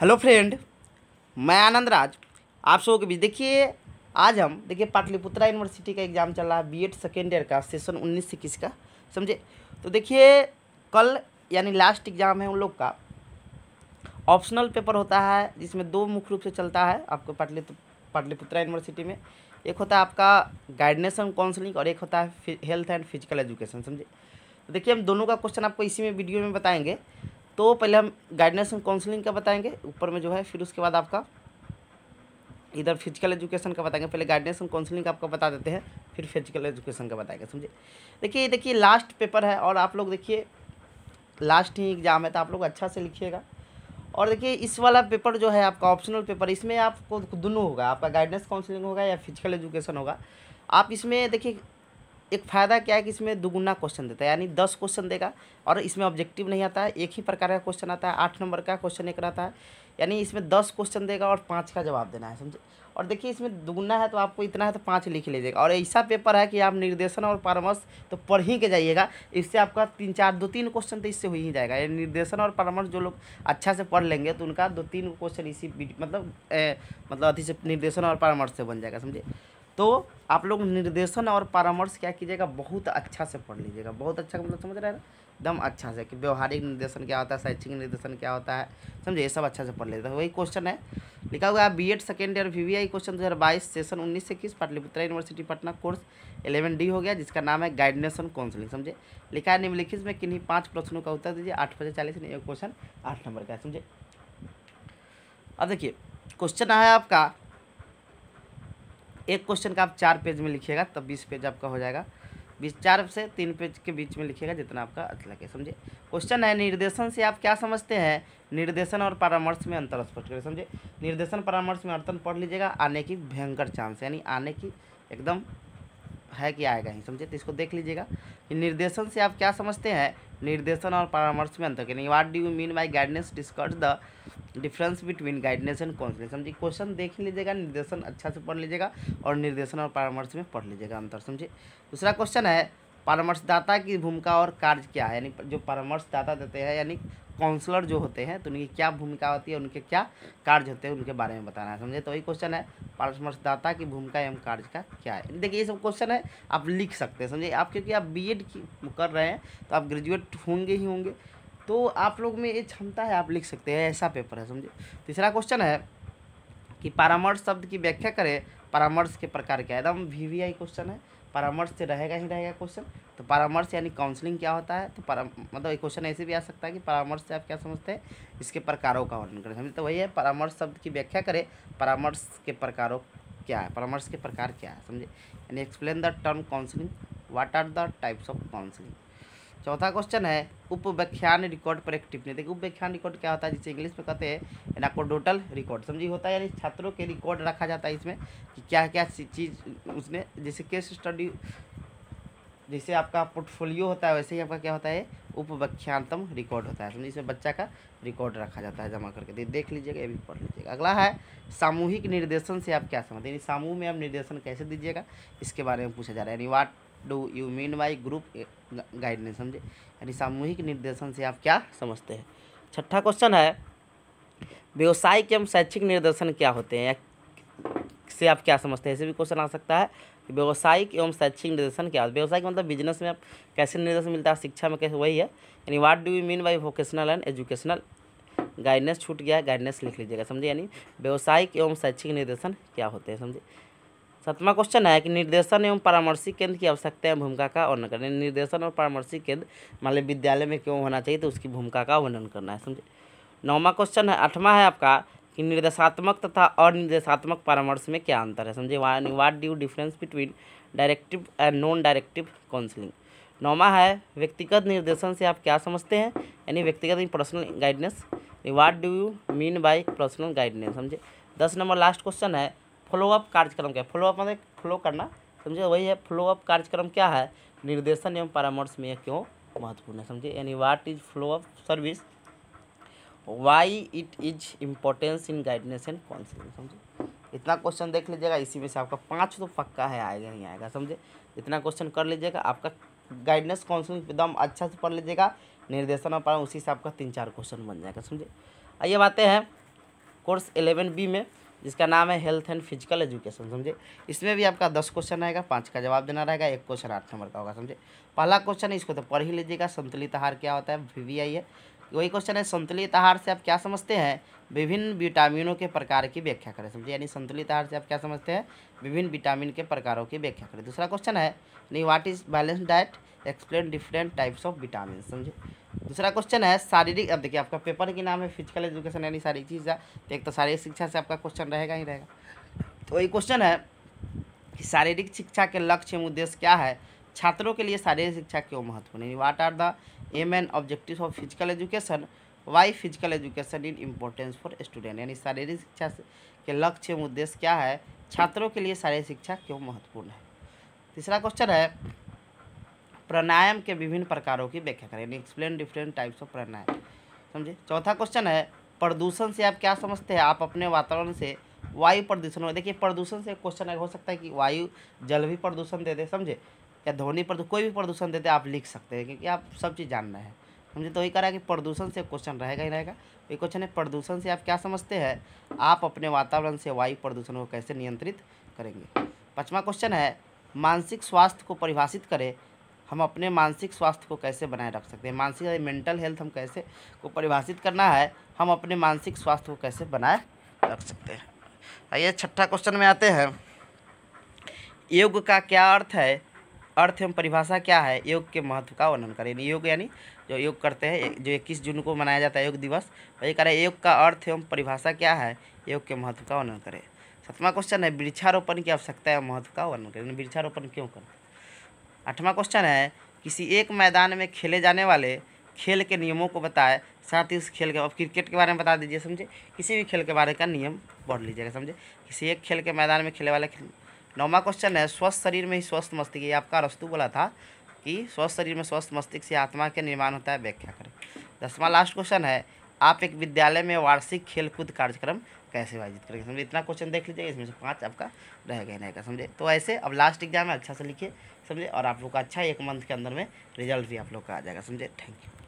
hello friend मैं आनंद राज आप सबों के बीच देखिए आज हम देखिए पाटलिपुत्रा यूनिवर्सिटी का एग्ज़ाम चल रहा है बी एड सेकेंड ईयर का सेशन उन्नीस से का समझे तो देखिए कल यानी लास्ट एग्ज़ाम है उन लोग का ऑप्शनल पेपर होता है जिसमें दो मुख्य रूप से चलता है आपको पाटली पाटलिपुत्रा यूनिवर्सिटी में एक होता है आपका गाइडनेस एंड काउंसलिंग और एक होता है हेल्थ एंड फिजिकल एजुकेशन समझे तो देखिए हम दोनों का क्वेश्चन आपको इसी में वीडियो में बताएंगे तो पहले हम गाइडेंस एंड काउंसलिंग का बताएंगे ऊपर में जो है फिर उसके बाद आपका इधर फिजिकल एजुकेशन का बताएंगे पहले गाइडेंस एंड काउंसलिंग का आपका बता देते हैं फिर फिजिकल एजुकेशन का बताएंगे समझे देखिए देखिए लास्ट पेपर है और आप लोग देखिए लास्ट ही एग्ज़ाम है तो आप लोग अच्छा से लिखिएगा और देखिए इस वाला पेपर जो है आपका ऑप्शनल पेपर इसमें आपको दोनों होगा आपका गाइडेंस काउंसलिंग होगा या फिजिकल एजुकेशन होगा आप इसमें देखिए एक फ़ायदा क्या है कि इसमें दुगुना क्वेश्चन देता है यानी दस क्वेश्चन देगा और इसमें ऑब्जेक्टिव नहीं आता है एक ही प्रकार का क्वेश्चन आता है आठ नंबर का क्वेश्चन एक रहता है यानी इसमें दस क्वेश्चन देगा और पाँच का जवाब देना है समझे और देखिए इसमें दुगुना है तो आपको इतना है तो पाँच लिख लीजिएगा और ऐसा पेपर है कि आप निर्देशन और परामर्श तो पढ़ ही के जाइएगा इससे आपका तीन चार दो तीन क्वेश्चन तो इससे हो ही जाएगा ये निर्देशन और परामर्श जो लोग अच्छा से पढ़ लेंगे तो उनका दो तीन क्वेश्चन इसी मतलब ए, मतलब अति से निर्देशन और परामर्श से बन जाएगा समझे तो आप लोग निर्देशन और परामर्श क्या कीजिएगा बहुत अच्छा से पढ़ लीजिएगा बहुत अच्छा मतलब समझ रहे हैं एकदम अच्छा से कि व्यवहारिक निर्देशन क्या होता है शैक्षिक निर्देशन क्या होता है समझे ये सब अच्छा से पढ़ लेते हैं वही क्वेश्चन है लिखा हुआ है बी एड सेकेंड ईयर वी वी क्वेश्चन दो हजार बाईस सेशन उन्नीस से इक्कीस Pataliputra university Patna course eleven D हो गया जिसका नाम है गाइडनेशन काउंसिलिंग समझे लिखा है निम्नलिखित में किन्हीं पाँच प्रश्नों का उत्तर दीजिए आठ बजे चालीस क्वेश्चन आठ नंबर का है समझे अब देखिए क्वेश्चन आया आपका एक क्वेश्चन का आप चार पेज में लिखिएगा तब बीस पेज आपका हो जाएगा बीस चार से तीन पेज के बीच में लिखिएगा जितना आपका अच्छा लगे समझे क्वेश्चन है निर्देशन से आप क्या समझते हैं निर्देशन और परामर्श में अंतर स्पष्ट करें समझे निर्देशन परामर्श में अर्थन पढ़ लीजिएगा आने की भयंकर चांस यानी आने की एकदम है कि आएगा ही समझे तो इसको देख लीजिएगा कि निर्देशन से आप क्या समझते हैं निर्देशन और परामर्श में अंतर करें what do you mean by guidance discuss the difference between guidance and counselling समझिए क्वेश्चन देख लीजिएगा निर्देशन अच्छा से पढ़ लीजिएगा और निर्देशन और परामर्श में पढ़ लीजिएगा अंतर समझे दूसरा क्वेश्चन है परामर्शदाता की भूमिका और कार्य क्या है यानी जो परामर्शदाता देते हैं यानी काउंसलर जो होते हैं तो उनकी क्या भूमिका होती है उनके क्या कार्य होते हैं उनके बारे में बताना है समझे तो वही क्वेश्चन है परामर्शदाता की भूमिका एवं कार्य का क्या है देखिए ये सब क्वेश्चन है आप लिख सकते हैं समझे आप क्योंकि आप बीएड कर रहे हैं तो आप ग्रेजुएट होंगे ही होंगे तो आप लोग में ये क्षमता है आप लिख सकते हैं ऐसा पेपर है समझे तीसरा क्वेश्चन है कि परामर्श शब्द की व्याख्या करें परामर्श के प्रकार क्या एकदम वी वी आई क्वेश्चन है परामर्श से रहेगा ही रहेगा क्वेश्चन तो परामर्श यानी काउंसलिंग क्या होता है तो परा मतलब एक क्वेश्चन ऐसे भी आ सकता है कि परामर्श से आप क्या समझते हैं इसके प्रकारों का वर्णन करें समझते तो वही है परामर्श शब्द की व्याख्या करें परामर्श के प्रकारों क्या है परामर्श के प्रकार क्या है समझे यानी explain the term counselling what are the types of counselling चौथा क्वेश्चन है उपव्याख्यान रिकॉर्ड पर एक टिप्पणी देखिए उपव्याख्यान रिकॉर्ड क्या होता है जिसे इंग्लिश में कहते हैं एनाकोडोटल रिकॉर्ड समझिए होता है यानी छात्रों के रिकॉर्ड रखा जाता है इसमें कि क्या क्या चीज़ उसमें जैसे केस स्टडी जैसे आपका पोर्टफोलियो होता है वैसे ही आपका क्या होता है उपव्याख्यानतम रिकॉर्ड होता है समझिए इसमें बच्चा का रिकॉर्ड रखा जाता है जमा करके दे, देख लीजिएगा ये भी पढ़ लीजिएगा अगला है सामूहिक निर्देशन से आप क्या समझते हैं यानी सामूह में आप निर्देशन कैसे दीजिएगा इसके बारे में पूछा जा रहा है यानी what do you mean by group guideline समझे यानी सामूहिक निर्देशन से आप क्या समझते हैं छठा क्वेश्चन है व्यवसायिक एवं शैक्षिक निर्देशन क्या होते हैं से आप क्या समझते हैं ऐसे भी क्वेश्चन आ सकता है व्यवसायिक एवं शैक्षिक निर्देशन क्या व्यवसायिक मतलब बिजनेस में आप कैसे निर्देशन मिलता है शिक्षा में कैसे वही है यानी what do you mean by vocational and educational guidance छूट गया है गाइडेंस लिख लीजिएगा समझे यानी व्यवसायिक एवं शैक्षिक निर्देशन क्या होते हैं समझे सातवां क्वेश्चन है कि निर्देशन एवं परामर्शी केंद्र की आवश्यकता है भूमिका का वर्णन करना है निर्देशन और परामर्शी केंद्र मान लीजिए विद्यालय में क्यों होना चाहिए तो उसकी भूमिका का वर्णन करना है समझे नौवा क्वेश्चन है आठवां है आपका कि निर्देशात्मक तथा अनिर्देशात्मक परामर्श में क्या अंतर है समझे what do difference between directive and non directive counselling नौवा है व्यक्तिगत निर्देशन से आप क्या समझते हैं यानी व्यक्तिगत personal guidance what do you mean by personal guidance समझे दस नंबर लास्ट क्वेश्चन है फ्लोअप कार्यक्रम क्या फ्लोअप मतलब फ्लो करना समझे वही है फ्लोअप कार्यक्रम क्या है निर्देशन एवं परामर्श में यह क्यों महत्वपूर्ण है समझे यानी what is follow up service why it is importance in guidance and counselling समझे इतना क्वेश्चन देख लीजिएगा इसी में से आपका पाँच तो पक्का है आएगा ही आएगा समझे इतना क्वेश्चन कर लीजिएगा आपका गाइडनेस काउंसिलिंग एकदम अच्छा से पढ़ लीजिएगा निर्देशन और पढ़ा उसी से आपका तीन चार क्वेश्चन बन जाएगा समझे आइए बातें हैं कोर्स एलेवन बी में जिसका नाम है हेल्थ एंड फिजिकल एजुकेशन समझे इसमें भी आपका दस क्वेश्चन आएगा पाँच का जवाब देना रहेगा एक क्वेश्चन आठ नंबर का होगा समझे पहला क्वेश्चन है इसको तो पढ़ ही लीजिएगा संतुलित आहार क्या होता है वी है वही क्वेश्चन है संतुलित आहार से आप क्या समझते हैं विभिन्न विटामिनों के प्रकार की व्याख्या करें समझे यानी संतुलित आहार से आप क्या समझते हैं विभिन्न विटामिन के प्रकारों की व्याख्या करें दूसरा क्वेश्चन है नहीं what is balance diet explain different types of vitamin समझे दूसरा क्वेश्चन है शारीरिक अब देखिए आपका पेपर की नाम है फिजिकल एजुकेशन यानी सारी चीज़ है तो एक तो शारीरिक शिक्षा से आपका क्वेश्चन रहेगा ही रहेगा तो ये क्वेश्चन है कि शारीरिक शिक्षा के लक्ष्य एवं उद्देश्य क्या है छात्रों के लिए शारीरिक शिक्षा क्यों महत्वपूर्ण है what are the aim and objective of physical education why physical education in importance for student यानी शारीरिक शिक्षा के लक्ष्य एवं उद्देश्य क्या है छात्रों के लिए शारीरिक शिक्षा क्यों महत्वपूर्ण है तीसरा क्वेश्चन है प्राणायाम के विभिन्न प्रकारों की व्याख्या करें explain different types of pranayama समझे चौथा क्वेश्चन है प्रदूषण से आप क्या समझते हैं आप अपने वातावरण से वायु प्रदूषण में देखिए प्रदूषण से क्वेश्चन हो सकता है कि वायु जल भी प्रदूषण दे दे समझे या ध्वनि प्रदूषण तो कोई भी प्रदूषण देते आप लिख सकते हैं क्योंकि आप सब चीज़ जानना है समझे तो वही कह रहा है कि प्रदूषण से क्वेश्चन रहेगा ही रहेगा ये क्वेश्चन है प्रदूषण से आप क्या समझते हैं आप अपने वातावरण से वायु प्रदूषण को कैसे नियंत्रित करेंगे पाँचवा क्वेश्चन है मानसिक स्वास्थ्य को परिभाषित करें हम अपने मानसिक स्वास्थ्य को कैसे बनाए रख सकते हैं मानसिक मेंटल हेल्थ हम कैसे को परिभाषित करना है हम अपने मानसिक स्वास्थ्य को कैसे बनाए रख सकते हैं आइए छठा क्वेश्चन में आते हैं योग का क्या अर्थ है अर्थ एवं परिभाषा क्या है योग के महत्व का वर्णन करें योग यानी जो योग करते हैं जो इक्कीस जून को मनाया जाता है योग दिवस वही कह रहे हैं योग का अर्थ एवं परिभाषा क्या है योग के महत्व का वर्णन करें सतमा क्वेश्चन है वृक्षारोपण की आवश्यकता है महत्व का वर्णन करें वृक्षारोपण क्यों करते हैं आठवां क्वेश्चन है किसी एक मैदान में खेले जाने वाले खेल के नियमों को बताएं साथ ही उस खेल के अब क्रिकेट के बारे में बता दीजिए समझे किसी भी खेल के बारे का नियम पढ़ लीजिएगा समझे किसी एक खेल के मैदान में खेले वाले खेल नौवा क्वेश्चन है स्वस्थ शरीर में ही स्वस्थ मस्तिष्क ये आपका रस्तु बोला था कि स्वस्थ शरीर में स्वस्थ मस्तिष्क से आत्मा के निर्माण होता है व्याख्या करें दसवां लास्ट क्वेश्चन है आप एक विद्यालय में वार्षिक खेलकूद कार्यक्रम कैसे आयोजित करेंगे समझे इतना क्वेश्चन देख लीजिए इसमें से पाँच आपका गया नहीं रहेगा समझे तो ऐसे अब लास्ट एग्जाम में अच्छा से लिखिए समझे और आप लोग का अच्छा एक मंथ के अंदर में रिजल्ट भी आप लोग का आ जाएगा समझे थैंक यू